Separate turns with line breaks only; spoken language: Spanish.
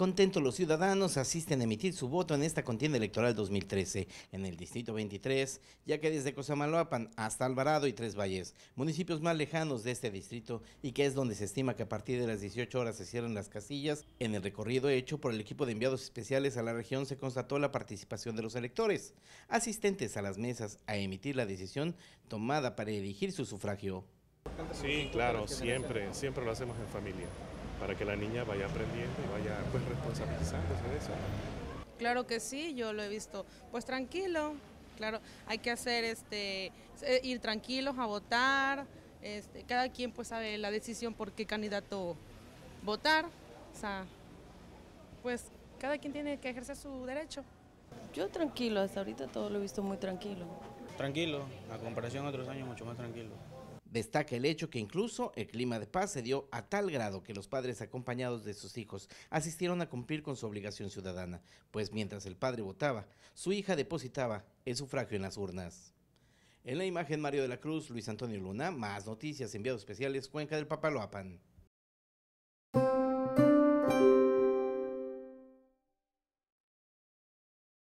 Contentos los ciudadanos asisten a emitir su voto en esta contienda electoral 2013 en el Distrito 23, ya que desde Cosamaloapan hasta Alvarado y Tres Valles, municipios más lejanos de este distrito y que es donde se estima que a partir de las 18 horas se cierran las casillas, en el recorrido hecho por el equipo de enviados especiales a la región se constató la participación de los electores, asistentes a las mesas a emitir la decisión tomada para elegir su sufragio.
Sí, claro, siempre, siempre lo hacemos en familia, para que la niña vaya aprendiendo y vaya pues responsabilizándose de eso.
Claro que sí, yo lo he visto, pues tranquilo, claro, hay que hacer este, ir tranquilos a votar, este, cada quien pues sabe la decisión por qué candidato votar, o sea, pues cada quien tiene que ejercer su derecho. Yo tranquilo, hasta ahorita todo lo he visto muy tranquilo.
Tranquilo, a comparación a otros años mucho más tranquilo. Destaca el hecho que incluso el clima de paz se dio a tal grado que los padres acompañados de sus hijos asistieron a cumplir con su obligación ciudadana, pues mientras el padre votaba, su hija depositaba el sufragio en las urnas. En la imagen Mario de la Cruz, Luis Antonio Luna, más noticias, enviados especiales, Cuenca del Papaloapan.